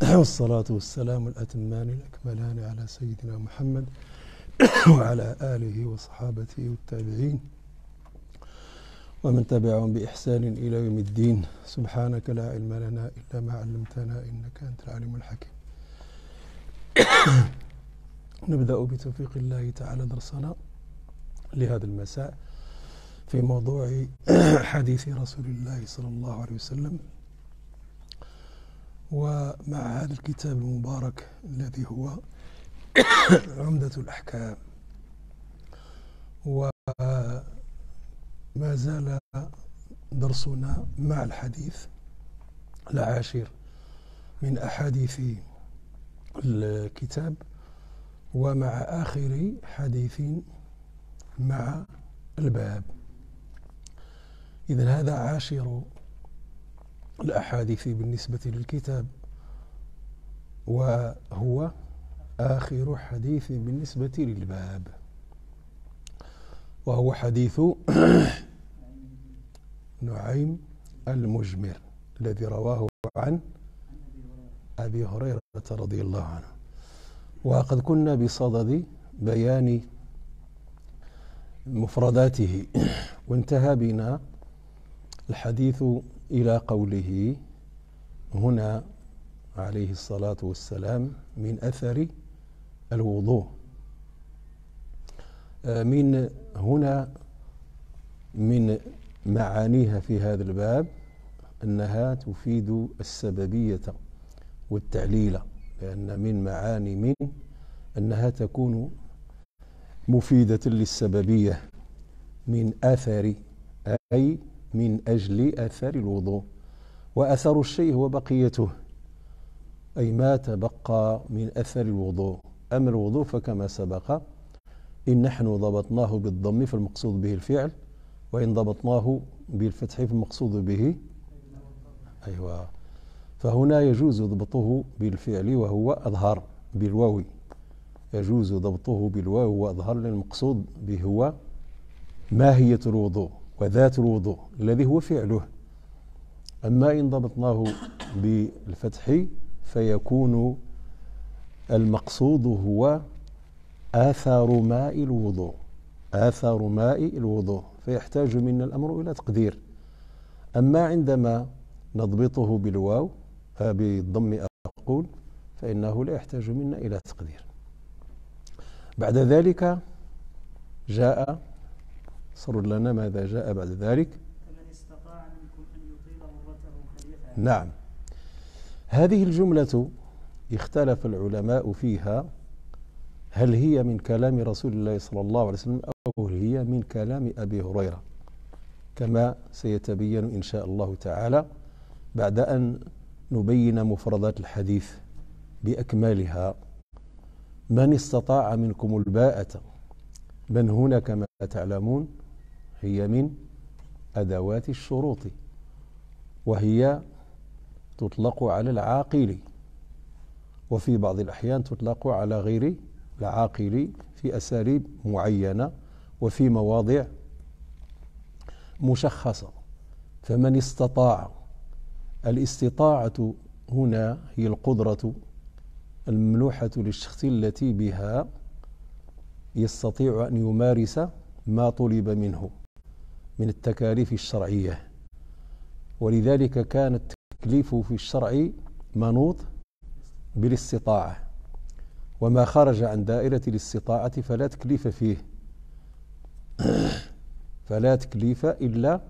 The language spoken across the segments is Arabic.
والصلاة والسلام الأتمان الأكملان على سيدنا محمد وعلى آله وصحابته والتابعين ومن تبعهم بإحسان إلى يوم الدين سبحانك لا علم لنا إلا ما علمتنا إنك أنت العليم الحكيم نبدأ بتوفيق الله تعالى درسنا لهذا المساء في موضوع حديث رسول الله صلى الله عليه وسلم ومع هذا الكتاب المبارك الذي هو عمدة الأحكام وما زال درسنا مع الحديث العاشر من أحاديث الكتاب ومع آخر حديث مع الباب إذا هذا عاشر الأحاديث بالنسبة للكتاب وهو آخر حديث بالنسبة للباب وهو حديث نعيم المجمر الذي رواه عن أبي هريرة رضي الله عنه وقد كنا بصدد بيان مفرداته وانتهى بنا الحديث إلى قوله هنا عليه الصلاة والسلام من أثر الوضوء آه، من هنا من معانيها في هذا الباب أنها تفيد السببية والتعليل لأن من معاني من أنها تكون مفيدة للسببية من أثر أي من أجل أثر الوضوء وأثر الشيء هو بقيته أي ما تبقى من أثر الوضوء أما الوضوء فكما سبق إن نحن ضبطناه بالضم فالمقصود به الفعل وإن ضبطناه بالفتح فالمقصود به أيوة فهنا يجوز ضبطه بالفعل وهو أظهر بالواو يجوز ضبطه بالواو وأظهر للمقصود به هو ماهية الوضوء وذات الوضوء الذي هو فعله أما إن ضبطناه بالفتح فيكون المقصود هو آثار ماء الوضوء آثار ماء الوضوء فيحتاج منا الأمر إلى تقدير أما عندما نضبطه بالواو آه، بالضم أقول فإنه لا يحتاج منا إلى تقدير بعد ذلك جاء سرد لنا ماذا جاء بعد ذلك استطاع منكم أن يطيل غرته نعم هذه الجملة اختلف العلماء فيها هل هي من كلام رسول الله صلى الله عليه وسلم أو هي من كلام أبي هريرة كما سيتبين إن شاء الله تعالى بعد أن نبين مفردات الحديث بأكمالها من استطاع منكم الباءة من هنا كما تعلمون هي من أدوات الشروط وهي تطلق على العاقل وفي بعض الأحيان تطلق على غير العاقل في أساليب معينة وفي مواضع مشخصة فمن استطاع الاستطاعة هنا هي القدرة الممنوحة للشخص التي بها يستطيع أن يمارس ما طلب منه من التكاليف الشرعية ولذلك كان التكليف في الشرع منوط بالاستطاعة وما خرج عن دائرة الاستطاعة فلا تكليف فيه فلا تكليف إلا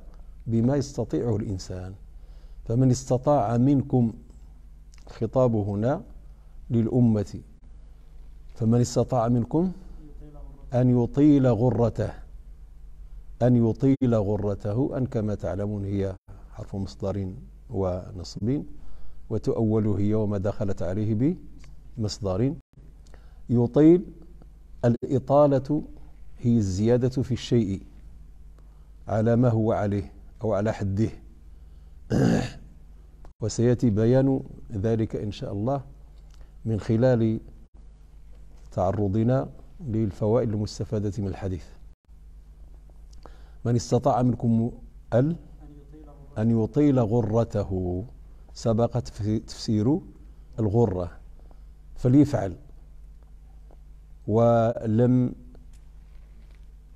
بما يستطيعه الإنسان فمن استطاع منكم الخطاب هنا للأمة فمن استطاع منكم أن يطيل غرته أن يطيل غرته أن كما تعلمون هي حرف مصدر ونصب وتؤول هي وما دخلت عليه بمصدر يطيل الإطالة هي الزيادة في الشيء على ما هو عليه أو على حده وسيأتي بيان ذلك إن شاء الله من خلال تعرضنا للفوائد المستفادة من الحديث من استطاع منكم ال أن يطيل غرته سبق تفسير الغرة فليفعل ولم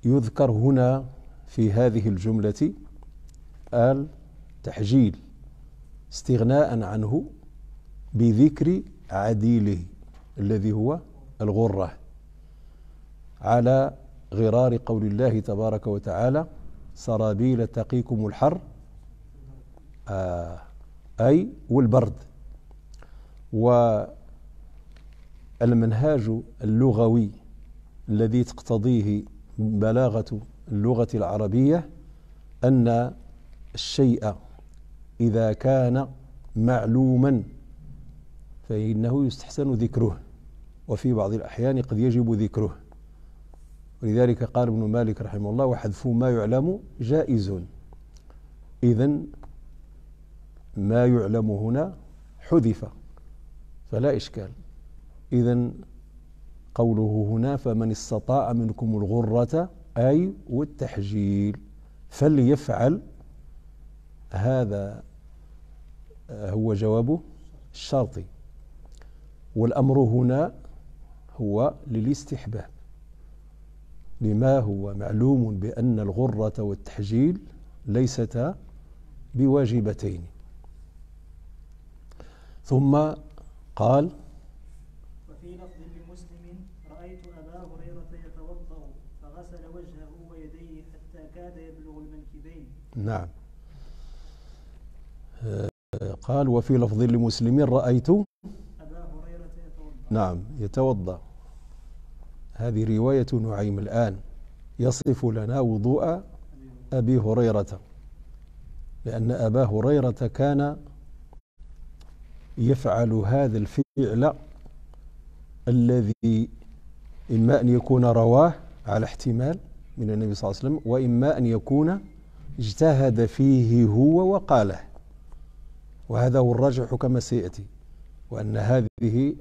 يذكر هنا في هذه الجملة ال تحجيل استغناء عنه بذكر عديله الذي هو الغرة على غرار قول الله تبارك وتعالى سرابيل تقيكم الحر آه أي والبرد والمنهاج اللغوي الذي تقتضيه بلاغة اللغة العربية أن الشيء إذا كان معلوما فإنه يستحسن ذكره وفي بعض الأحيان قد يجب ذكره ولذلك قال ابن مالك رحمه الله وحذف ما يعلم جائز إذا ما يعلم هنا حذف فلا إشكال إذا قوله هنا فمن استطاع منكم الغرة أي والتحجيل فليفعل هذا هو جوابه الشرطي والأمر هنا هو للاستحباب لما هو معلوم بأن الغرة والتحجيل ليستا بواجبتين ثم قال وفي لفظ لمسلم رأيت أبا هريرة يتوضأ فغسل وجهه ويديه حتى كاد يبلغ المنكبين نعم آه، قال وفي لفظ لمسلم رأيت أبا هريرة يتوضأ نعم يتوضأ هذه رواية نعيم الآن يصف لنا وضوء أبي هريرة لأن أبا هريرة كان يفعل هذا الفعل الذي إما أن يكون رواه على احتمال من النبي صلى الله عليه وسلم وإما أن يكون اجتهد فيه هو وقاله وهذا هو الراجح كما سيأتي وأن هذه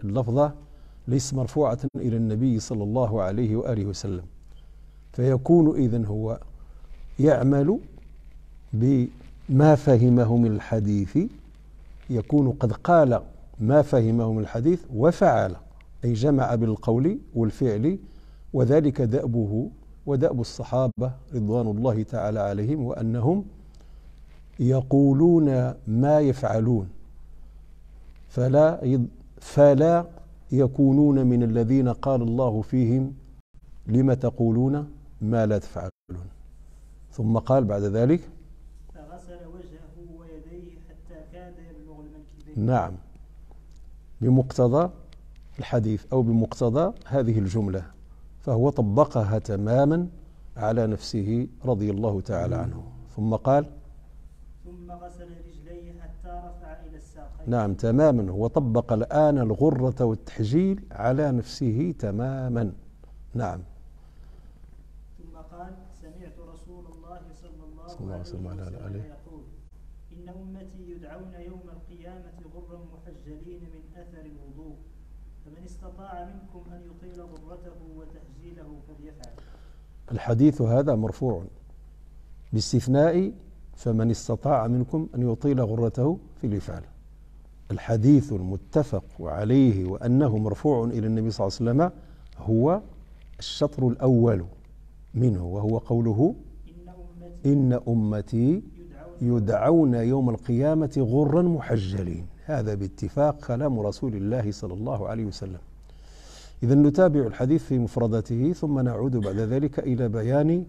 اللفظة ليس مرفوعة إلى النبي صلى الله عليه وآله وسلم فيكون إذا هو يعمل بما فهمه من الحديث يكون قد قال ما فهمه من الحديث وفعل أي جمع بالقول والفعل وذلك دأبه ودأب الصحابة رضوان الله تعالى عليهم وأنهم يقولون ما يفعلون فلا فلا يكونون من الذين قال الله فيهم لم تقولون ما لا تفعلون ثم قال بعد ذلك فغسل وجهه ويديه حتى كاد يبلغ المنكبين نعم بمقتضى الحديث أو بمقتضى هذه الجملة فهو طبقها تماما على نفسه رضي الله تعالى عنه ثم قال ثم غسل نعم تماما هو طبق الآن الغرة والتحجيل على نفسه تماما نعم ثم قال سمعت رسول الله صلى الله, صلى الله عليه وسلم على يقول إن أمتي يدعون يوم القيامة غرا محجلين من أثر الوضوء فمن استطاع منكم أن يطيل غرته وتحجيله فليفعل الحديث هذا مرفوع باستثناء فمن استطاع منكم أن يطيل غرته فليفعل الحديث المتفق عليه وأنه مرفوع إلى النبي صلى الله عليه وسلم هو الشطر الأول منه وهو قوله إن أمتي يدعون يوم القيامة غرا محجلين هذا باتفاق كلام رسول الله صلى الله عليه وسلم إذا نتابع الحديث في مفردته ثم نعود بعد ذلك إلى بيان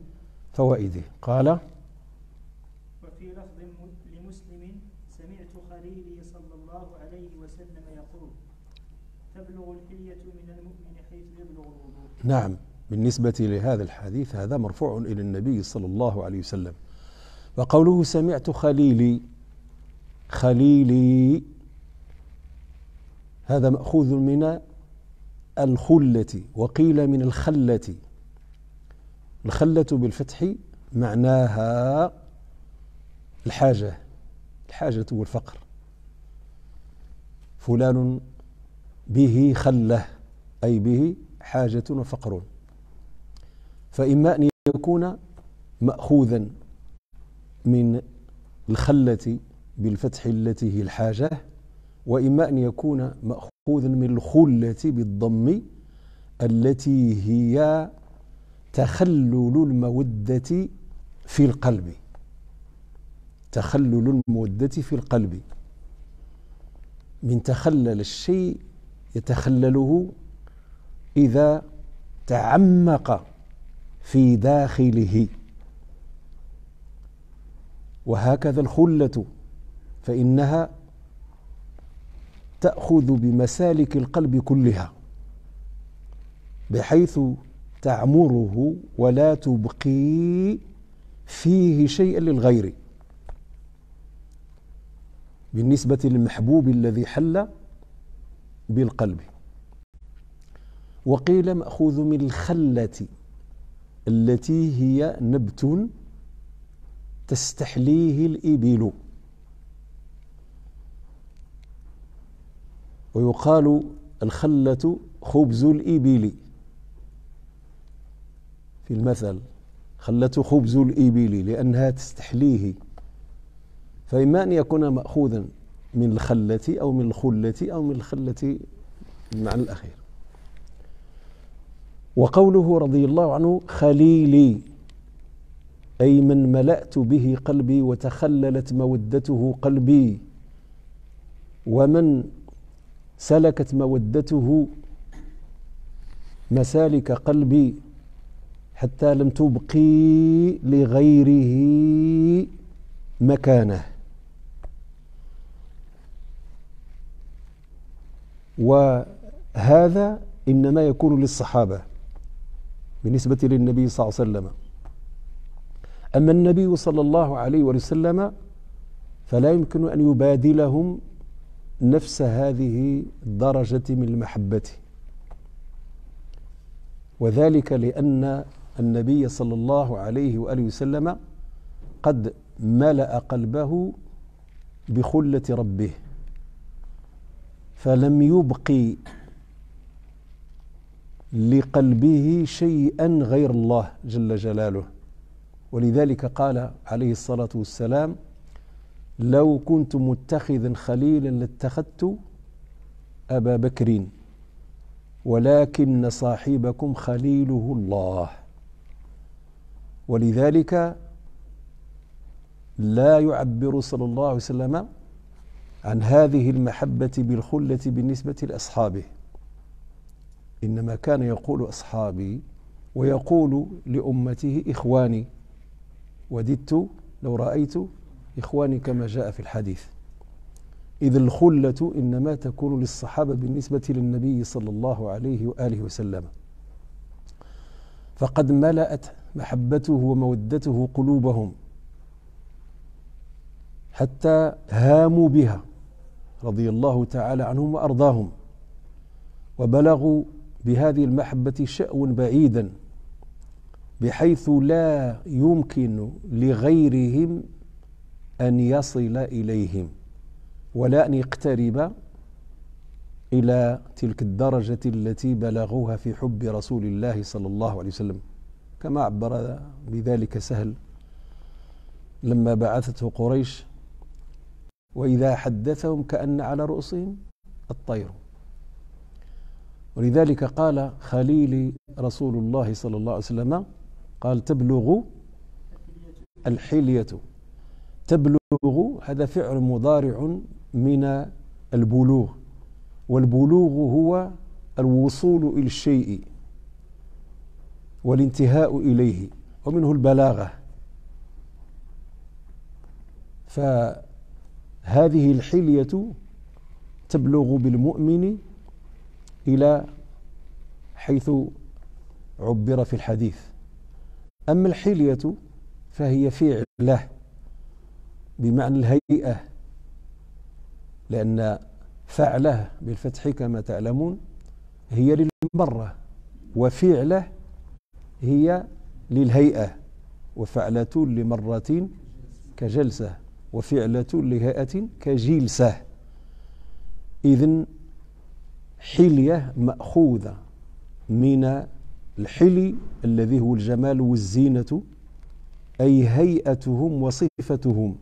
فوائده قال نعم بالنسبة لهذا الحديث هذا مرفوع إلى النبي صلى الله عليه وسلم وقوله سمعت خليلي خليلي هذا مأخوذ من الخلة وقيل من الخلة الخلة بالفتح معناها الحاجة الحاجة والفقر فلان به خله أي به حاجة وفقر فإما أن يكون مأخوذا من الخلة بالفتح التي هي الحاجة وإما أن يكون مأخوذا من الخلة بالضم التي هي تخلل المودة في القلب تخلل المودة في القلب من تخلل الشيء يتخلله إذا تعمق في داخله وهكذا الخلة فإنها تأخذ بمسالك القلب كلها بحيث تعمره ولا تبقي فيه شيئا للغير بالنسبة للمحبوب الذي حل بالقلب وقيل مأخوذ من الخلة التي هي نبت تستحليه الإبل ويقال الخلة خبز الإبل في المثل خلة خبز الإبل لأنها تستحليه فإما أن يكون مأخوذا من الخلة أو من الخلة أو من الخلة مع الأخير وقوله رضي الله عنه خليلي أي من ملأت به قلبي وتخللت مودته قلبي ومن سلكت مودته مسالك قلبي حتى لم تبقي لغيره مكانه وهذا انما يكون للصحابه بالنسبة للنبي صلى الله عليه وسلم أما النبي صلى الله عليه وسلم فلا يمكن أن يبادلهم نفس هذه الدرجة من المحبة وذلك لأن النبي صلى الله عليه وآله وسلم قد ملأ قلبه بخلة ربه فلم يبقي لقلبه شيئا غير الله جل جلاله ولذلك قال عليه الصلاه والسلام لو كنت متخذا خليلا لاتخذت ابا بكر ولكن صاحبكم خليله الله ولذلك لا يعبر صلى الله عليه وسلم عن هذه المحبه بالخله بالنسبه لاصحابه إنما كان يقول أصحابي ويقول لأمته إخواني وددت لو رأيت إخواني كما جاء في الحديث إذ الخلة إنما تكون للصحابة بالنسبة للنبي صلى الله عليه وآله وسلم فقد ملأت محبته ومودته قلوبهم حتى هاموا بها رضي الله تعالى عنهم وأرضاهم وبلغوا بهذه المحبة شأو بعيدا بحيث لا يمكن لغيرهم أن يصل إليهم ولا أن يقترب إلى تلك الدرجة التي بلغوها في حب رسول الله صلى الله عليه وسلم كما عبر بذلك سهل لما بعثته قريش وإذا حدثهم كأن على رؤوسهم الطير ولذلك قال خليلي رسول الله صلى الله عليه وسلم قال تبلغ الحلية تبلغ هذا فعل مضارع من البلوغ والبلوغ هو الوصول إلى الشيء والانتهاء إليه ومنه البلاغة فهذه الحلية تبلغ بالمؤمن إلى حيث عبر في الحديث أما الحلية فهي فعله بمعنى الهيئة لأن فعله بالفتح كما تعلمون هي للمرة وفعله هي للهيئة وفعلة لمرة كجلسة وفعلة لهيئة كجلسة إذن حلية مأخوذة من الحلي الذي هو الجمال والزينة أي هيئتهم وصفتهم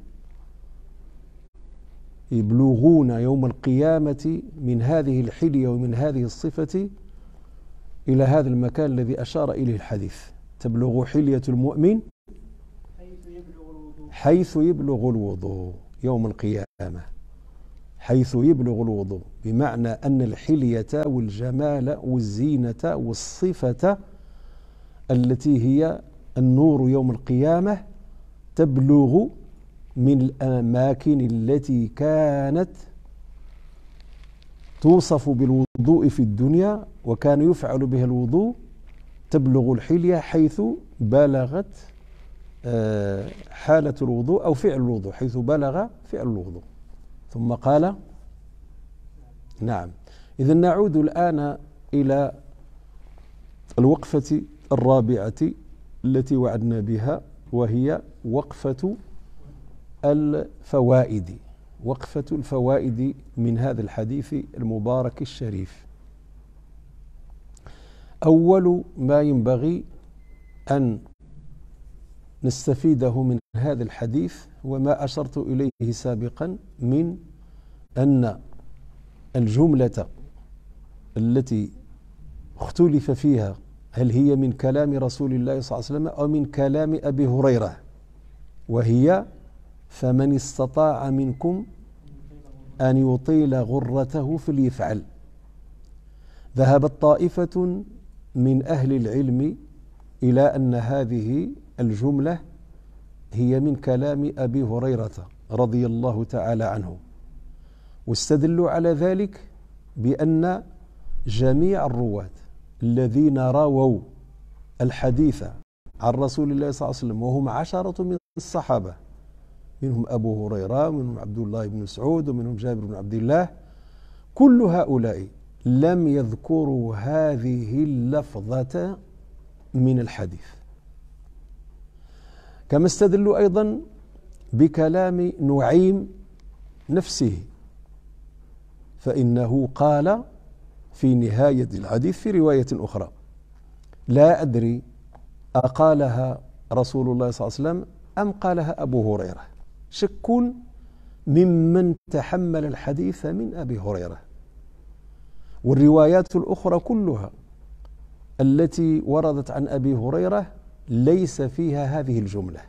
يبلغون يوم القيامة من هذه الحلية ومن هذه الصفة إلى هذا المكان الذي أشار إليه الحديث تبلغ حلية المؤمن حيث يبلغ الوضوء يوم القيامة حيث يبلغ الوضوء بمعنى أن الحلية والجمال والزينة والصفة التي هي النور يوم القيامة تبلغ من الأماكن التي كانت توصف بالوضوء في الدنيا وكان يفعل بها الوضوء تبلغ الحلية حيث بلغت آه، حالة الوضوء أو فعل الوضوء حيث بلغ فعل الوضوء ثم قال نعم إذا نعود الآن إلى الوقفة الرابعة التي وعدنا بها وهي وقفة الفوائد وقفة الفوائد من هذا الحديث المبارك الشريف أول ما ينبغي أن نستفيده من هذا الحديث وما أشرت إليه سابقا من أن الجملة التي اختلف فيها هل هي من كلام رسول الله صلى الله عليه وسلم أو من كلام أبي هريرة وهي فمن استطاع منكم أن يطيل غرته فليفعل ذهبت طائفة من أهل العلم إلى أن هذه الجملة هي من كلام أبي هريرة رضي الله تعالى عنه واستدلوا على ذلك بأن جميع الرواة الذين رووا الحديث عن رسول الله صلى الله عليه وسلم وهم عشرة من الصحابة منهم أبو هريرة ومنهم عبد الله بن مسعود ومنهم جابر بن عبد الله كل هؤلاء لم يذكروا هذه اللفظة من الحديث كما استدلوا أيضا بكلام نعيم نفسه فإنه قال في نهاية الحديث في رواية أخرى لا أدري أقالها رسول الله صلى الله عليه وسلم أم قالها أبو هريرة شك ممن تحمل الحديث من أبي هريرة والروايات الأخرى كلها التي وردت عن أبي هريرة ليس فيها هذه الجمله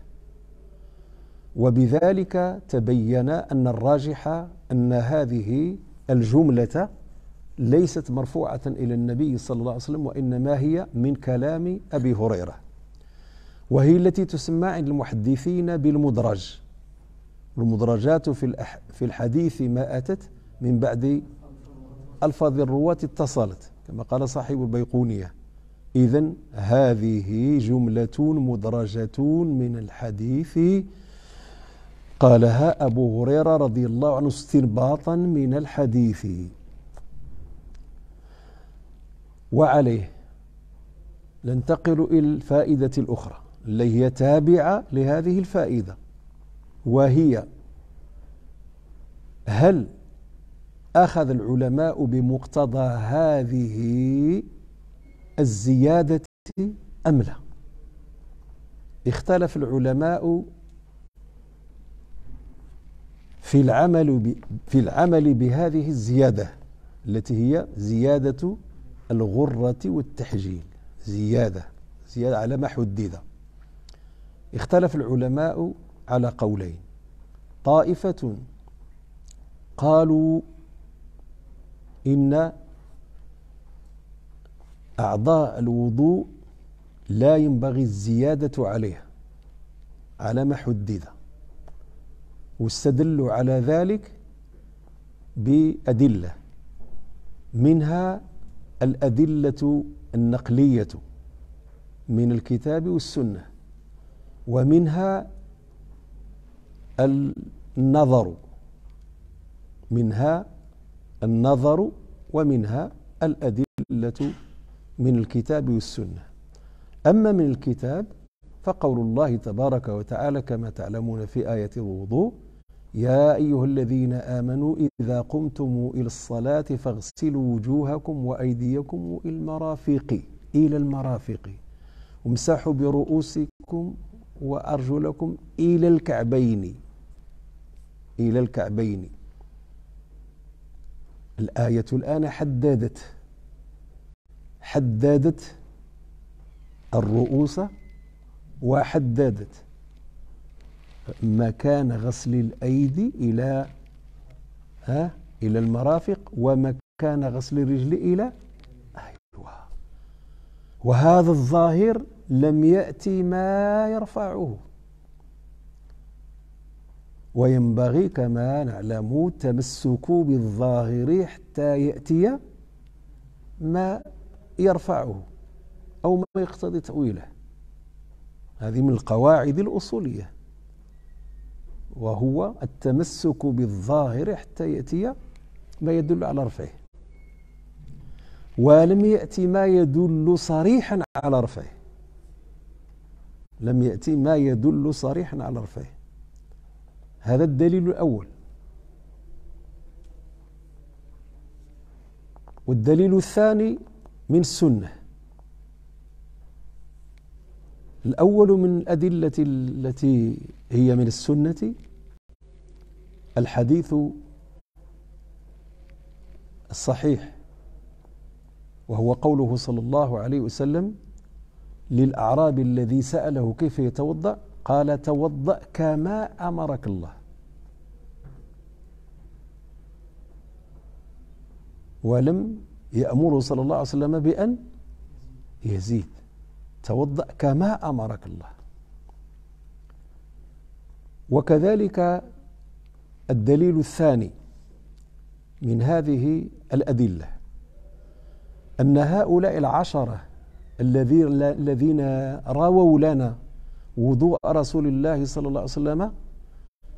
وبذلك تبين ان الراجح ان هذه الجمله ليست مرفوعه الى النبي صلى الله عليه وسلم وانما هي من كلام ابي هريره وهي التي تسمى عند المحدثين بالمدرج المدرجات في الأح في الحديث ما اتت من بعد الفاظ الرواه اتصلت كما قال صاحب البيقونيه إذا هذه جملة مدرجة من الحديث قالها أبو هريرة رضي الله عنه استنباطا من الحديث وعليه ننتقل إلى الفائدة الأخرى اللي هي تابعة لهذه الفائدة وهي هل أخذ العلماء بمقتضى هذه الزيادة أم لا اختلف العلماء في العمل في العمل بهذه الزيادة التي هي زيادة الغرة والتحجيل زيادة زيادة على ما حدد اختلف العلماء على قولين طائفة قالوا إن أعضاء الوضوء لا ينبغي الزيادة عليها على ما حدد واستدلوا على ذلك بأدلة منها الأدلة النقلية من الكتاب والسنة ومنها النظر منها النظر ومنها الأدلة من الكتاب والسنة أما من الكتاب فقول الله تبارك وتعالى كما تعلمون في آية الوضوء يا أيها الذين آمنوا إذا قمتم إلى الصلاة فاغسلوا وجوهكم وأيديكم إلى المرافق إلى المرافق وامسحوا برؤوسكم وأرجلكم إلى الكعبين إلى الكعبين الآية الآن حددت حددت الرؤوس وحددت مكان غسل الأيدي إلى ها إلى المرافق ومكان غسل الرجل إلى أيوة وهذا الظاهر لم يأتي ما يرفعه وينبغي كما نعلم التمسك بالظاهر حتى يأتي ما يرفعه أو ما يقتضي تأويله هذه من القواعد الأصولية وهو التمسك بالظاهر حتى يأتي ما يدل على رفعه ولم يأتي ما يدل صريحا على رفعه لم يأتي ما يدل صريحا على رفعه هذا الدليل الأول والدليل الثاني من السنة الأول من الأدلة التي هي من السنة الحديث الصحيح وهو قوله صلى الله عليه وسلم للأعراب الذي سأله كيف يتوضأ قال توضأ كما أمرك الله ولم يأمره صلى الله عليه وسلم بأن يزيد توضأ كما أمرك الله وكذلك الدليل الثاني من هذه الأدلة أن هؤلاء العشرة الذين رووا لنا وضوء رسول الله صلى الله عليه وسلم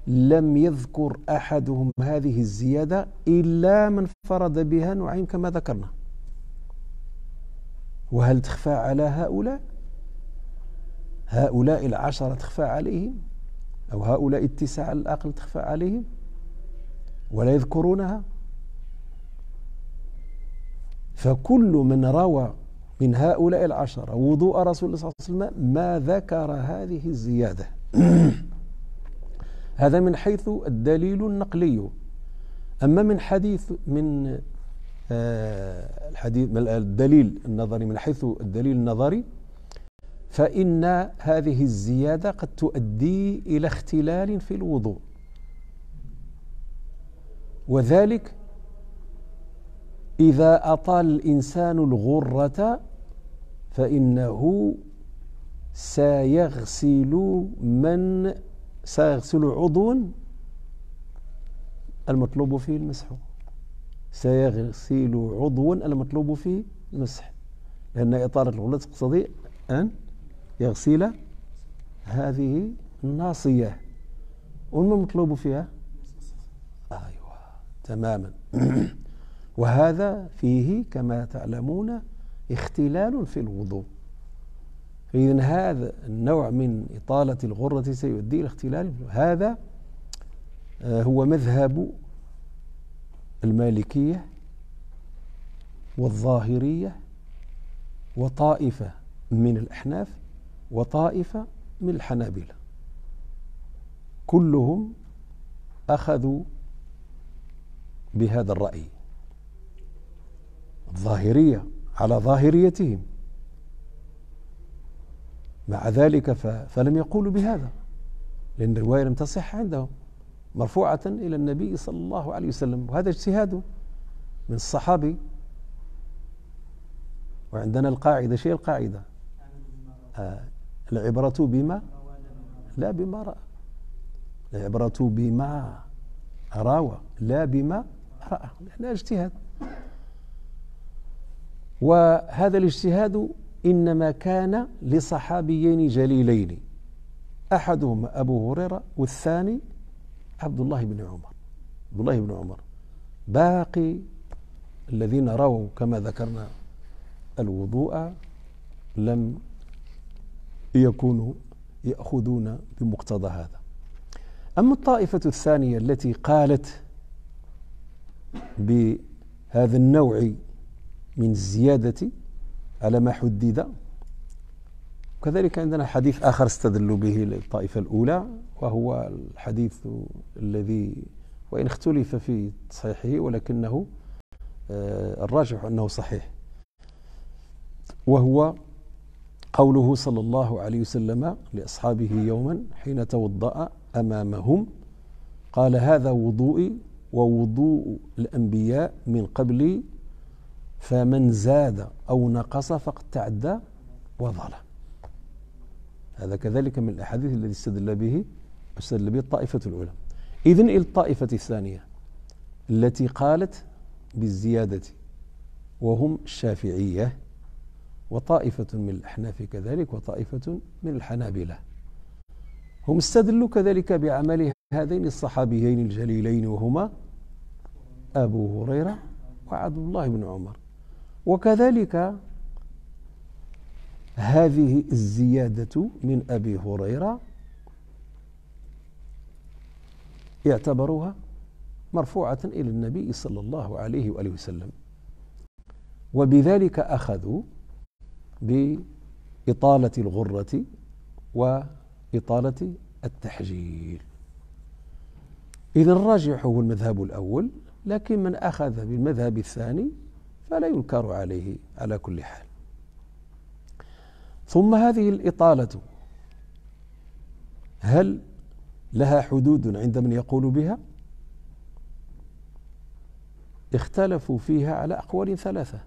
لم يذكر أحدهم هذه الزيادة إلا من فرض بها نعيم كما ذكرنا وهل تخفى على هؤلاء هؤلاء العشرة تخفى عليهم أو هؤلاء التسعة على الأقل تخفى عليهم ولا يذكرونها فكل من روى من هؤلاء العشرة وضوء رسول الله صلى الله عليه وسلم ما ذكر هذه الزيادة هذا من حيث الدليل النقلي أما من حديث من آه، الحديث من الدليل النظري من حيث الدليل النظري فإن هذه الزيادة قد تؤدي إلى اختلال في الوضوء وذلك إذا أطال الإنسان الغرة فإنه سيغسل من سيغسل عضوا المطلوب فيه المسح سيغسل عضوا المطلوب فيه المسح لأن إطارة الغلة تقتضي أن يغسل هذه الناصية وما المطلوب فيها أيوة تماما وهذا فيه كما تعلمون اختلال في الوضوء فإذا هذا النوع من إطالة الغرة سيؤدي إلى اختلال هذا آه، هو مذهب المالكية والظاهرية وطائفة من الأحناف وطائفة من الحنابلة كلهم أخذوا بهذا الرأي الظاهرية على ظاهريتهم مع ذلك فلم يقولوا بهذا لأن الرواية لم تصح عندهم مرفوعة إلى النبي صلى الله عليه وسلم وهذا اجتهاد من الصحابي وعندنا القاعدة شيء القاعدة آه العبرة بما لا بما رأى العبرة بما راوى لا بما رأى هذا اجتهاد وهذا الاجتهاد إنما كان لصحابيين جليلين أحدهما أبو هريرة والثاني عبد الله بن عمر عبد الله بن عمر باقي الذين رووا كما ذكرنا الوضوء لم يكونوا يأخذون بمقتضى هذا أما الطائفة الثانية التي قالت بهذا النوع من الزيادة على ما حدد وكذلك عندنا حديث آخر استدلوا به الطائفة الأولى وهو الحديث الذي وإن اختلف في تصحيحه ولكنه آه، الراجح أنه صحيح وهو قوله صلى الله عليه وسلم لأصحابه يوما حين توضأ أمامهم قال هذا وضوئي ووضوء الأنبياء من قبلي فمن زاد أو نقص فقد تعدى وظلم هذا كذلك من الأحاديث الذي استدل به استدل به الطائفة الأولى إذن إلى الطائفة الثانية التي قالت بالزيادة وهم الشافعية وطائفة من الأحناف كذلك وطائفة من الحنابلة هم استدلوا كذلك بعمل هذين الصحابيين الجليلين وهما أبو هريرة وعبد الله بن عمر وكذلك هذه الزيادة من أبي هريرة يعتبرها مرفوعة إلى النبي صلى الله عليه وآله وسلم وبذلك أخذوا بإطالة الغرة وإطالة التحجيل إذا الراجح هو المذهب الأول لكن من أخذ بالمذهب الثاني فلا ينكر عليه على كل حال ثم هذه الإطالة هل لها حدود عند من يقول بها اختلفوا فيها على أقوال ثلاثة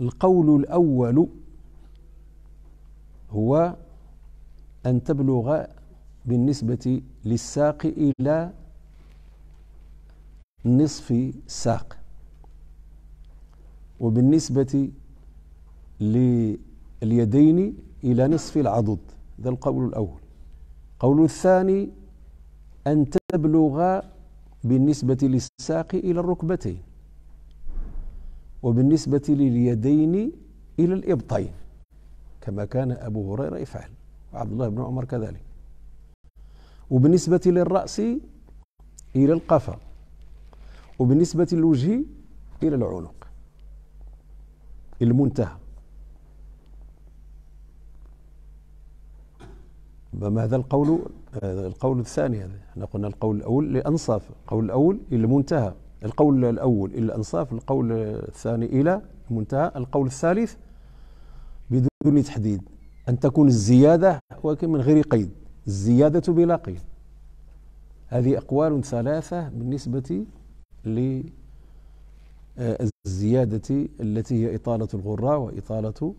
القول الأول هو أن تبلغ بالنسبة للساق إلى نصف ساق وبالنسبة لليدين إلى نصف العضد هذا القول الأول قول الثاني أن تبلغ بالنسبة للساق إلى الركبتين وبالنسبة لليدين إلى الإبطين كما كان أبو هريرة يفعل وعبد الله بن عمر كذلك وبالنسبة للرأس إلى القفا وبالنسبة للوجه إلى العنق المنتهى ماذا القول آه، القول الثاني هذا احنا قلنا القول الاول للانصاف القول الاول الى المنتهى القول الاول الى الانصاف القول الثاني الى المنتهى القول الثالث بدون تحديد ان تكون الزياده ولكن من غير قيد الزياده بلا قيد هذه اقوال ثلاثه بالنسبه الزيادة التي هي إطالة الغراء وإطالة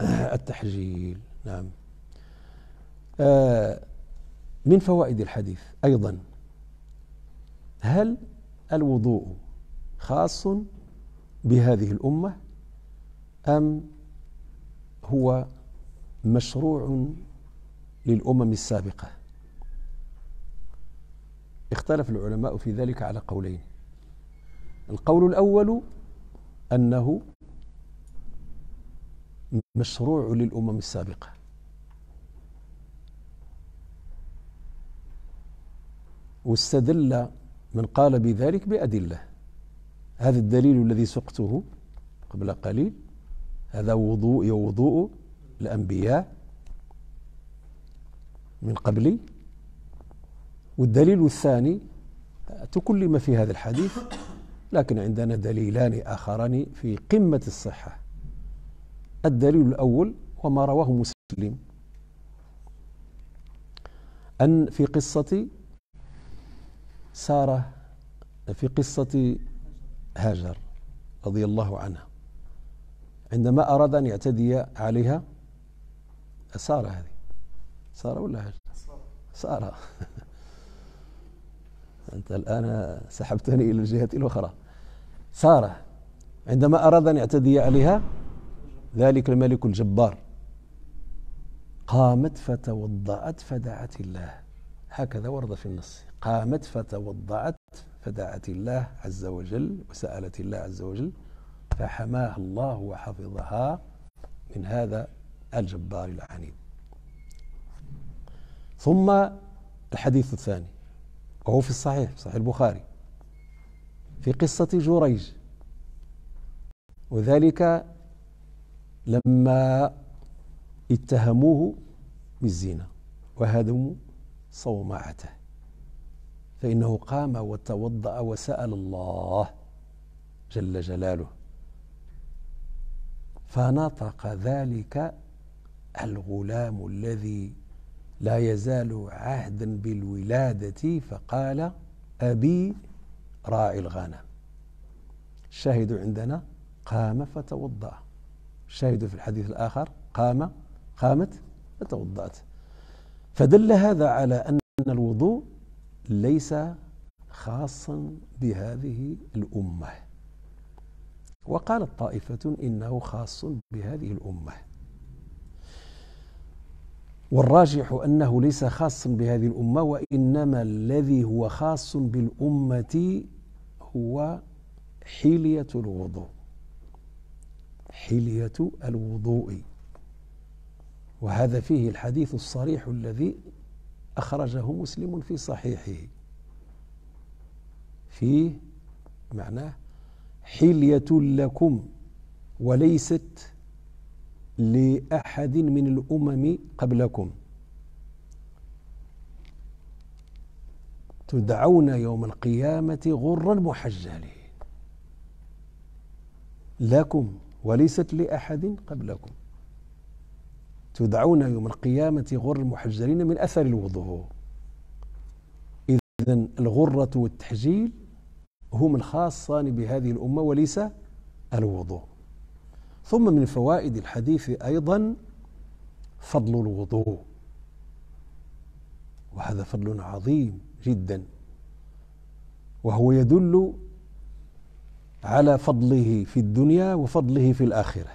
آه، التحجيل نعم آه، من فوائد الحديث أيضا هل الوضوء خاص بهذه الأمة أم هو مشروع للأمم السابقة اختلف العلماء في ذلك على قولين القول الأول أنه مشروع للأمم السابقة واستدل من قال بذلك بأدلة هذا الدليل الذي سقته قبل قليل هذا وضوء وضوء الأنبياء من قبلي والدليل الثاني تكلم في هذا الحديث لكن عندنا دليلان آخران في قمة الصحة الدليل الأول وما رواه مسلم أن في قصة سارة في قصة هاجر رضي الله عنها عندما أراد أن يعتدي عليها سارة هذه سارة ولا هاجر سارة أنت الآن سحبتني إلى الجهة الأخرى سارة عندما أراد أن يعتدي عليها ذلك الملك الجبار قامت فتوضأت فدعت الله هكذا ورد في النص قامت فتوضأت فدعت الله عز وجل وسألت الله عز وجل فحماها الله وحفظها من هذا الجبار العنيد ثم الحديث الثاني وهو في الصحيح صحيح البخاري في قصة جريج وذلك لما اتهموه بالزنا وهدموا صومعته فإنه قام وتوضأ وسأل الله جل جلاله فنطق ذلك الغلام الذي لا يزال عهدا بالولادة فقال أبي راعي الغنم الشاهد عندنا قام فتوضأ الشاهد في الحديث الآخر قام قامت فتوضأت فدل هذا على أن الوضوء ليس خاصا بهذه الأمة وقالت طائفة إنه خاص بهذه الأمة والراجح أنه ليس خاصا بهذه الأمة وإنما الذي هو خاص بالأمة هو حلية الوضوء حلية الوضوء وهذا فيه الحديث الصريح الذي أخرجه مسلم في صحيحه فيه معناه حلية لكم وليست لأحد من الأمم قبلكم تدعون يوم القيامة غرا محجلين لكم وليست لأحد قبلكم تدعون يوم القيامة غر المحجلين من أثر الوضوء إذا الغرة والتحجيل هم الخاصان بهذه الأمة وليس الوضوء ثم من فوائد الحديث أيضا فضل الوضوء وهذا فضل عظيم جدا وهو يدل على فضله في الدنيا وفضله في الآخرة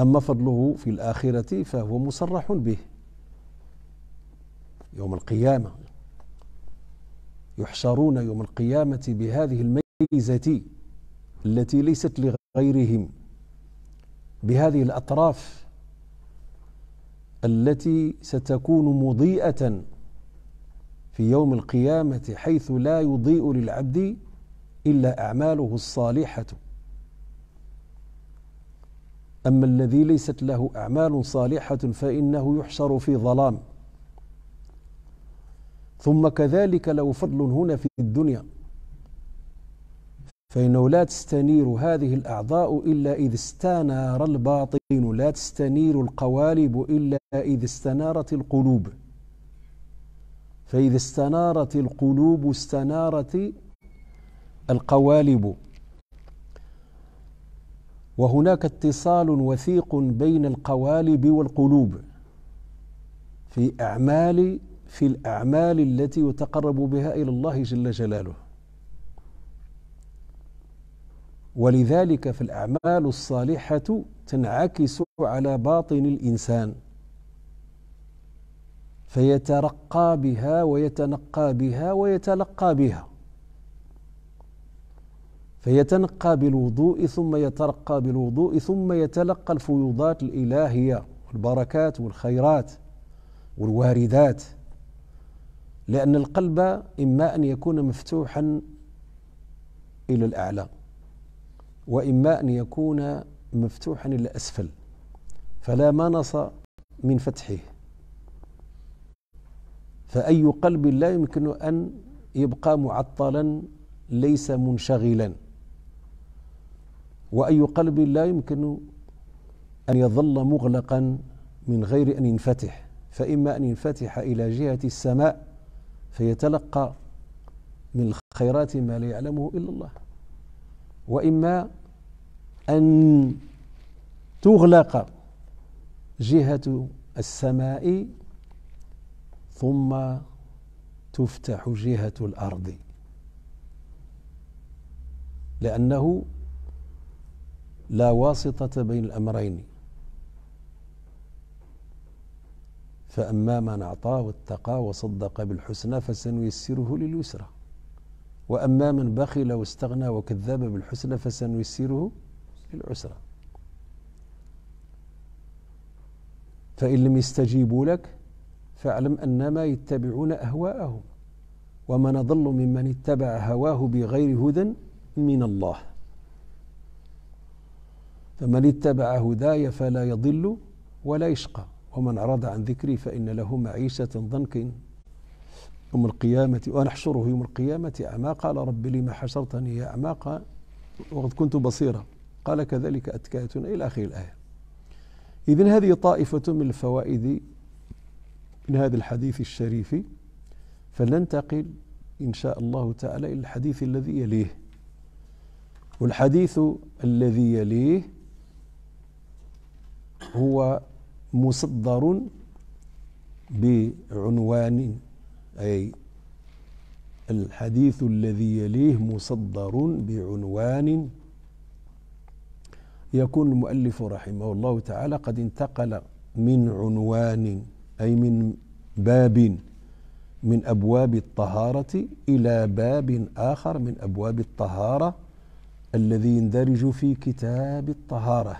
أما فضله في الآخرة فهو مصرح به يوم القيامة يحشرون يوم القيامة بهذه الميزة التي ليست لغيرها غيرهم بهذه الأطراف التي ستكون مضيئة في يوم القيامة حيث لا يضيء للعبد إلا أعماله الصالحة أما الذي ليست له أعمال صالحة فإنه يحشر في ظلام ثم كذلك له فضل هنا في الدنيا فإنه لا تستنير هذه الأعضاء إلا إذ استنار الباطن لا تستنير القوالب إلا إذ استنارت القلوب فإذا استنارت القلوب استنارت القوالب وهناك اتصال وثيق بين القوالب والقلوب في أعمال في الأعمال التي يتقرب بها إلى الله جل جلاله ولذلك فالأعمال الصالحة تنعكس على باطن الإنسان فيترقى بها ويتنقى بها ويتلقى بها فيتنقى بالوضوء ثم يترقى بالوضوء ثم يتلقى الفيوضات الإلهية والبركات والخيرات والواردات لأن القلب إما أن يكون مفتوحا إلى الأعلى وإما أن يكون مفتوحا إلى أسفل فلا منص من فتحه فأي قلب لا يمكن أن يبقى معطلا ليس منشغلا وأي قلب لا يمكن أن يظل مغلقا من غير أن ينفتح فإما أن ينفتح إلى جهة السماء فيتلقى من الخيرات ما لا يعلمه إلا الله وإما أن تغلق جهة السماء ثم تفتح جهة الأرض لأنه لا واسطة بين الأمرين فأما من أعطاه واتقى وصدق بالحسنى فسنيسره لليسرى وأما من بخل واستغنى وكذب بالحسنى فسنيسره للعسرى فإن لم يستجيبوا لك فاعلم أنما يتبعون أهواءهم ومن أضل ممن اتبع هواه بغير هدى من الله فمن اتبع هداي فلا يضل ولا يشقى ومن أعرض عن ذكري فإن له معيشة ضنكا يوم القيامة ونحشره يوم القيامة أعمى قال رب لما حشرتني يا أعمى وقد كنت بصيرا قال كذلك أتكاتنا إلى آخر الآية إذن هذه طائفة من الفوائد من هذا الحديث الشريف فلننتقل إن شاء الله تعالى إلى الحديث الذي يليه والحديث الذي يليه هو مصدر بعنوان أي الحديث الذي يليه مصدر بعنوان يكون المؤلف رحمه الله تعالى قد انتقل من عنوان أي من باب من أبواب الطهارة إلى باب آخر من أبواب الطهارة الذي يندرج في كتاب الطهارة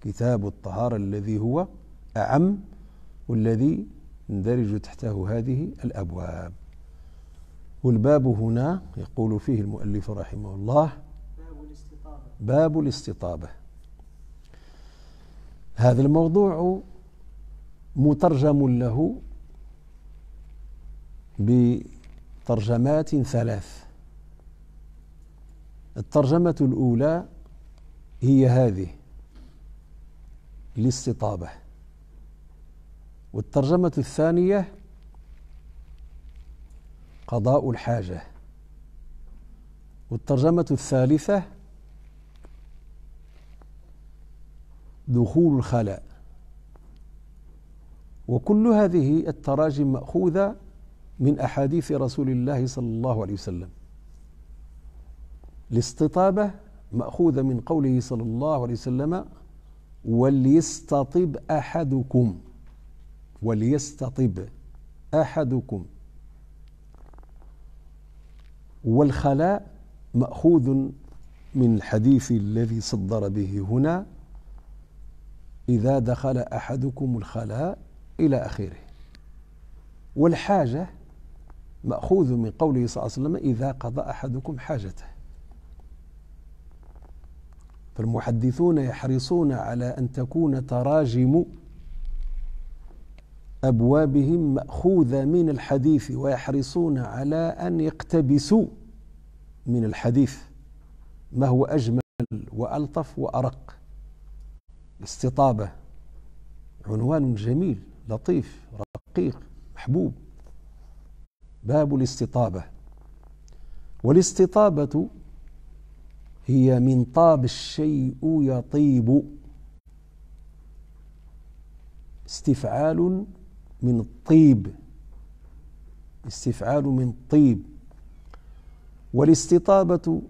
كتاب الطهارة الذي هو أعم والذي تندرج تحته هذه الأبواب والباب هنا يقول فيه المؤلف رحمه الله باب الاستطابة, باب الاستطابة هذا الموضوع مترجم له بترجمات ثلاث الترجمة الأولى هي هذه الاستطابة والترجمة الثانية قضاء الحاجة والترجمة الثالثة دخول الخلاء وكل هذه التراجم مأخوذة من أحاديث رسول الله صلى الله عليه وسلم الاستطابة مأخوذة من قوله صلى الله عليه وسلم وليستطب أحدكم وليستطب احدكم والخلاء ماخوذ من الحديث الذي صدر به هنا اذا دخل احدكم الخلاء الى اخره والحاجه ماخوذ من قوله صلى الله عليه وسلم اذا قضى احدكم حاجته فالمحدثون يحرصون على ان تكون تراجم أبوابهم مأخوذة من الحديث ويحرصون على أن يقتبسوا من الحديث ما هو أجمل وألطف وأرق الاستطابة عنوان جميل لطيف رقيق محبوب باب الاستطابة والاستطابة هي من طاب الشيء يطيب استفعال من الطيب استفعال من طيب والاستطابة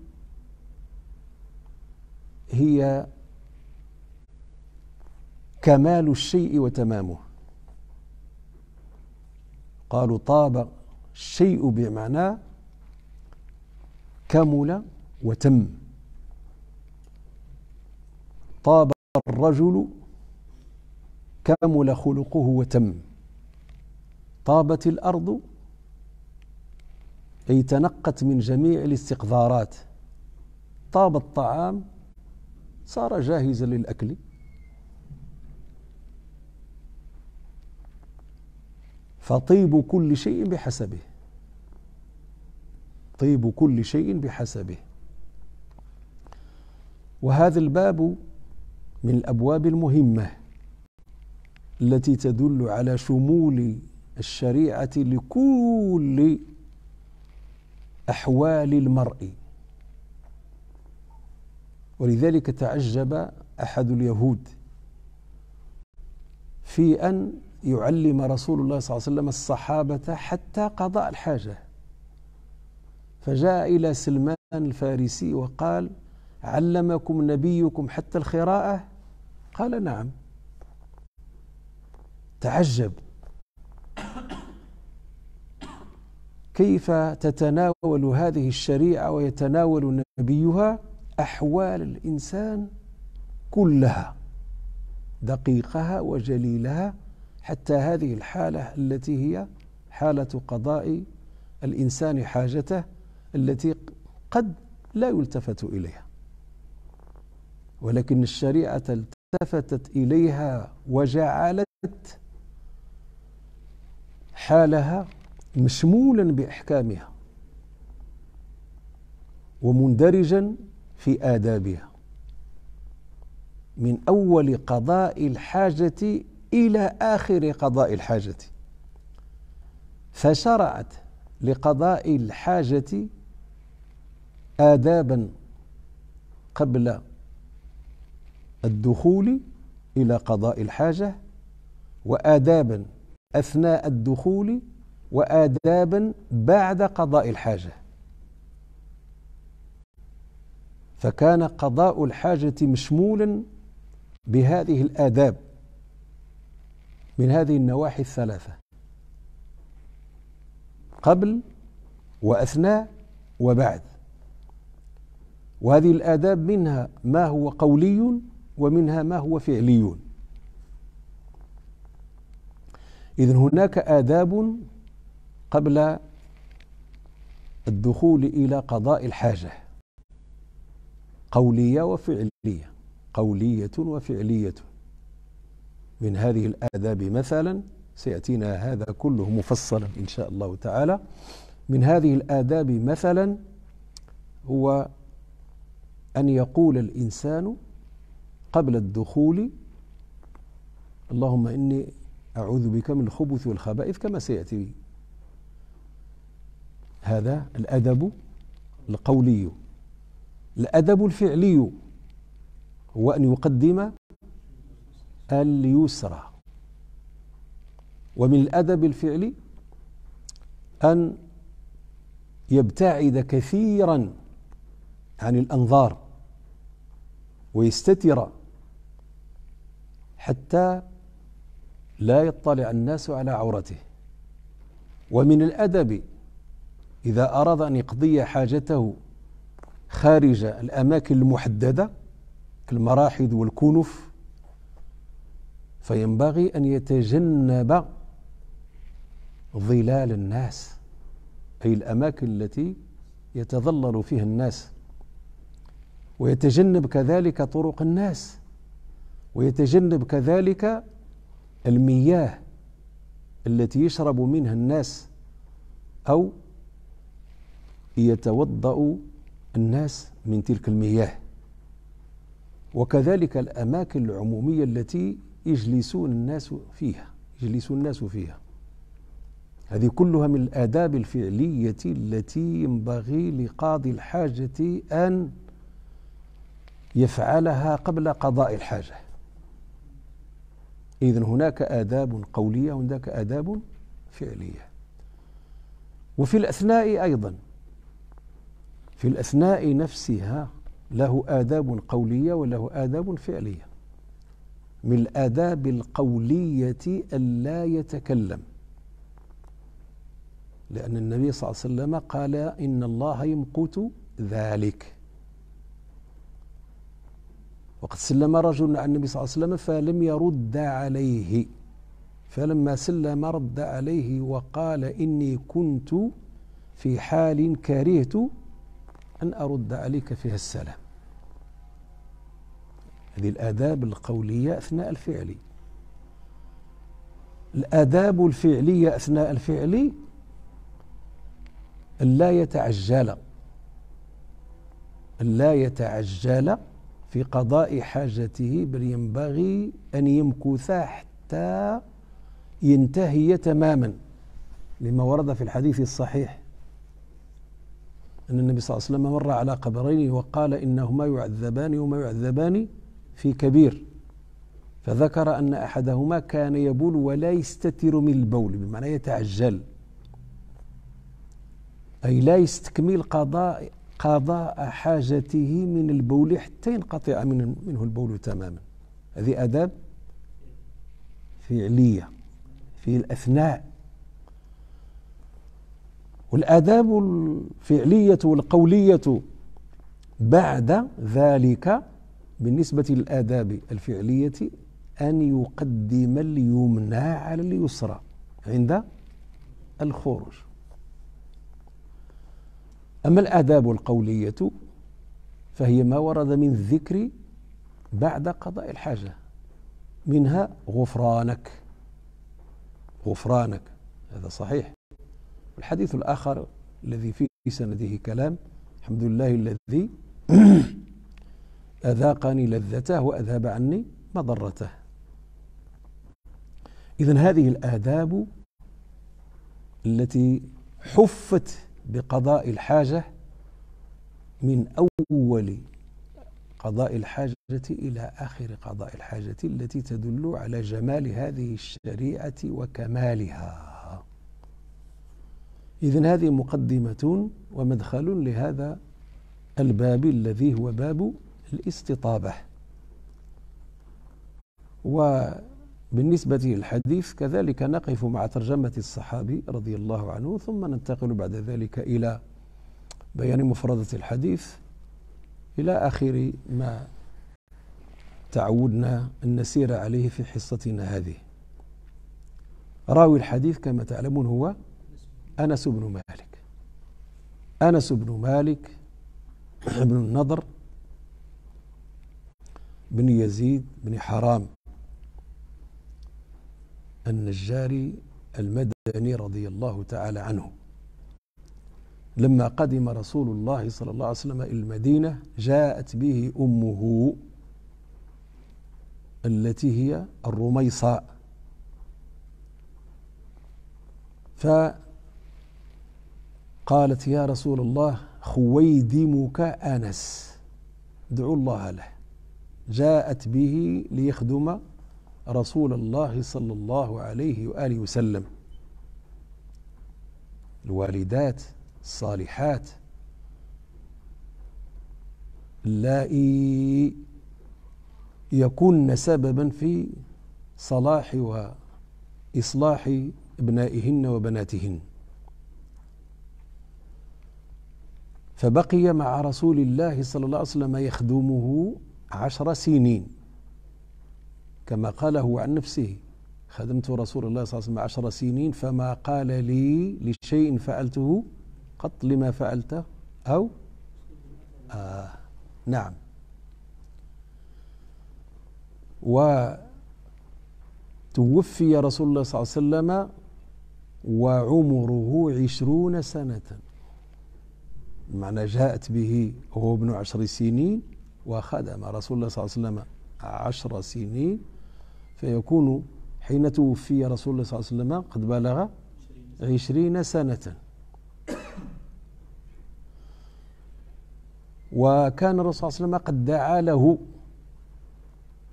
هي كمال الشيء وتمامه قالوا طاب الشيء بمعناه كمل وتم طاب الرجل كمل خلقه وتم طابت الارض اي تنقت من جميع الاستقذارات طاب الطعام صار جاهزا للاكل فطيب كل شيء بحسبه طيب كل شيء بحسبه وهذا الباب من الابواب المهمه التي تدل على شمول الشريعة لكل أحوال المرء ولذلك تعجب أحد اليهود في أن يعلم رسول الله صلى الله عليه وسلم الصحابة حتى قضاء الحاجة فجاء إلى سلمان الفارسي وقال علمكم نبيكم حتى الخراءة قال نعم تعجب كيف تتناول هذه الشريعة ويتناول نبيها أحوال الإنسان كلها دقيقها وجليلها حتى هذه الحالة التي هي حالة قضاء الإنسان حاجته التي قد لا يلتفت إليها ولكن الشريعة التفتت إليها وجعلت حالها مشمولا باحكامها ومندرجا في ادابها من اول قضاء الحاجه الى اخر قضاء الحاجه فشرعت لقضاء الحاجه آدابا قبل الدخول إلى قضاء الحاجة وآدابا أثناء الدخول وآدابا بعد قضاء الحاجة فكان قضاء الحاجة مشمولا بهذه الآداب من هذه النواحي الثلاثة قبل وأثناء وبعد وهذه الآداب منها ما هو قولي ومنها ما هو فعلي إذن هناك آداب قبل الدخول إلى قضاء الحاجة قولية وفعلية قولية وفعلية من هذه الآداب مثلا سيأتينا هذا كله مفصلا إن شاء الله تعالى من هذه الآداب مثلا هو أن يقول الإنسان قبل الدخول اللهم إني أعوذ بك من الخبث والخبائث كما سيأتي هذا الأدب القولي الأدب الفعلي هو أن يقدم اليسرى ومن الأدب الفعلي أن يبتعد كثيرا عن الأنظار ويستتر حتى لا يطلع الناس على عورته ومن الادب اذا اراد ان يقضي حاجته خارج الاماكن المحدده كالمراحض والكنف فينبغي ان يتجنب ظلال الناس اي الاماكن التي يتظلل فيها الناس ويتجنب كذلك طرق الناس ويتجنب كذلك المياه التي يشرب منها الناس أو يتوضأ الناس من تلك المياه وكذلك الأماكن العمومية التي يجلسون الناس فيها يجلس الناس فيها هذه كلها من الآداب الفعلية التي ينبغي لقاضي الحاجة أن يفعلها قبل قضاء الحاجه إذا هناك آداب قولية وهناك آداب فعلية وفي الأثناء أيضا في الأثناء نفسها له آداب قولية وله آداب فعلية من الآداب القولية ألا يتكلم لأن النبي صلى الله عليه وسلم قال إن الله يمقت ذلك وقد سلم رجل عن النبي صلى الله عليه وسلم فلم يرد عليه فلما سلم رد عليه وقال إني كنت في حال كرهت أن أرد عليك فيها السلام هذه الآداب القولية أثناء الفعل الآداب الفعلية أثناء الفعل لا يتعجل لا يتعجل في قضاء حاجته بل ينبغي أن يمكثا حتى ينتهي تماما لما ورد في الحديث الصحيح أن النبي صلى الله عليه وسلم مر على قبرين وقال إنهما يعذبان وما يعذبان في كبير فذكر أن أحدهما كان يبول ولا يستتر من البول بمعنى يتعجل أي لا يستكمل قضاء قضاء حاجته من البول حتى ينقطع من منه البول تماما هذه آداب فعلية في الأثناء والآداب الفعلية والقولية بعد ذلك بالنسبة للآداب الفعلية أن يقدم اليمنى على اليسرى عند الخروج أما الآداب القولية فهي ما ورد من الذكر بعد قضاء الحاجة منها غفرانك غفرانك هذا صحيح الحديث الآخر الذي في سنده كلام الحمد لله الذي أذاقني لذته وأذهب عني مضرته إذا هذه الآداب التي حفت بقضاء الحاجة من أول قضاء الحاجة إلى آخر قضاء الحاجة التي تدل على جمال هذه الشريعة وكمالها إذن هذه مقدمة ومدخل لهذا الباب الذي هو باب الاستطابة و بالنسبة للحديث كذلك نقف مع ترجمة الصحابي رضي الله عنه ثم ننتقل بعد ذلك إلى بيان مفردة الحديث إلى آخر ما تعودنا أن نسير عليه في حصتنا هذه راوي الحديث كما تعلمون هو أنس بن مالك أنس بن مالك بن النضر بن يزيد بن حرام النجاري المدني رضي الله تعالى عنه لما قدم رسول الله صلى الله عليه وسلم إلى المدينة جاءت به أمه التي هي الرميصاء فقالت يا رسول الله خويدمك أنس ادعو الله له جاءت به ليخدم رسول الله صلى الله عليه واله وسلم الوالدات الصالحات اللائي يكون سببا في صلاح واصلاح ابنائهن وبناتهن فبقي مع رسول الله صلى الله عليه وسلم يخدمه عشر سنين كما قال هو عن نفسه خدمت رسول الله صلى الله عليه وسلم عشر سنين فما قال لي لشيء فعلته قط لما فعلته أو آه نعم وتوفي رسول الله صلى الله عليه وسلم وعمره عشرون سنة معنى جاءت به وهو ابن عشر سنين وخدم رسول الله صلى الله عليه وسلم عشر سنين فيكون حين توفي رسول الله صلى الله عليه وسلم قد بلغ عشرين سنة وكان الرسول صلى الله عليه وسلم قد دعا له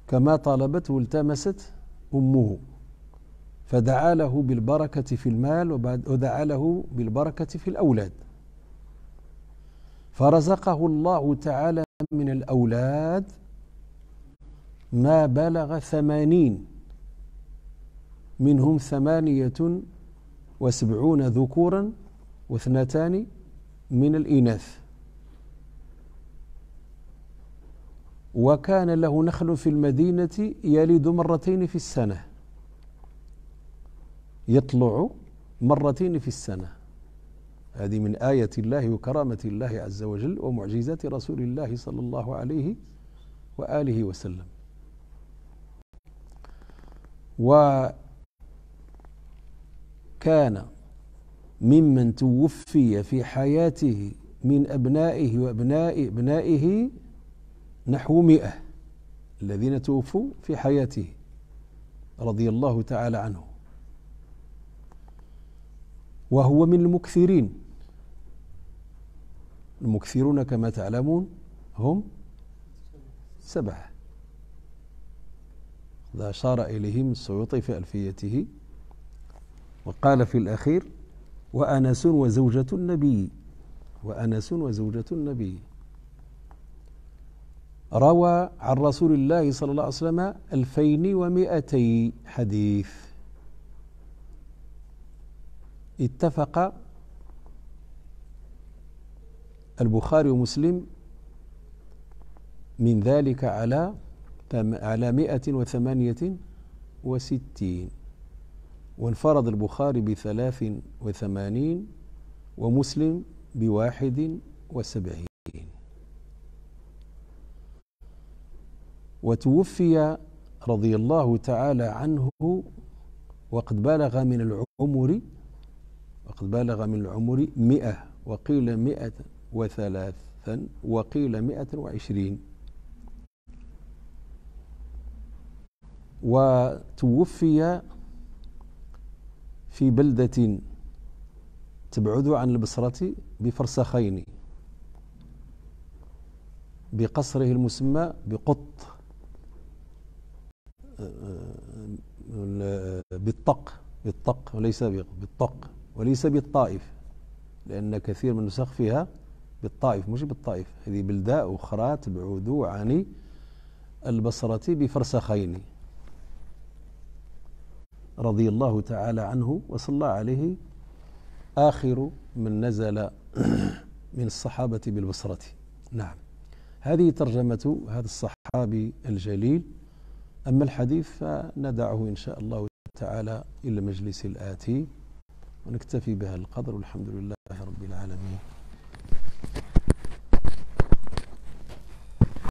كما طلبت والتمست أمه فدعا له بالبركة في المال ودعا له بالبركة في الأولاد فرزقه الله تعالى من الأولاد ما بلغ ثمانين منهم ثمانية وسبعون ذكورا واثنتان من الإناث وكان له نخل في المدينة يلد مرتين في السنة يطلع مرتين في السنة هذه من آية الله وكرامة الله عز وجل ومعجزات رسول الله صلى الله عليه وآله وسلم وكان ممن توفي في حياته من أبنائه وأبناء أبنائه نحو مئة الذين توفوا في حياته رضي الله تعالى عنه وهو من المكثرين المكثرون كما تعلمون هم سبعه إذا أشار إليه من السيوطي في ألفيته وقال في الأخير وأنس وزوجة النبي وأنس وزوجة النبي روى عن رسول الله صلى الله عليه وسلم ألفين ومئتي حديث اتفق البخاري ومسلم من ذلك على على مئة وثمانية وستين وانفرد البخاري بثلاث وثمانين ومسلم بواحد وسبعين وتوفي رضي الله تعالى عنه وقد بلغ من العمر وقد بلغ من العمر مئة وقيل مئة وثلاثا وقيل مئة وعشرين وتوفي في بلدة تبعد عن البصرة بفرسخين بقصره المسمى بقط بالطق بالطق وليس بالطق وليس بالطائف لأن كثير من النسخ فيها بالطائف مش بالطائف هذه بلداء أخرى تبعد عن البصرة بفرسخين رضي الله تعالى عنه وصلى عليه آخر من نزل من الصحابة بالبصرة نعم هذه ترجمة هذا الصحابي الجليل أما الحديث فندعه إن شاء الله تعالى إلى المجلس الآتي ونكتفي بهذا القدر والحمد لله رب العالمين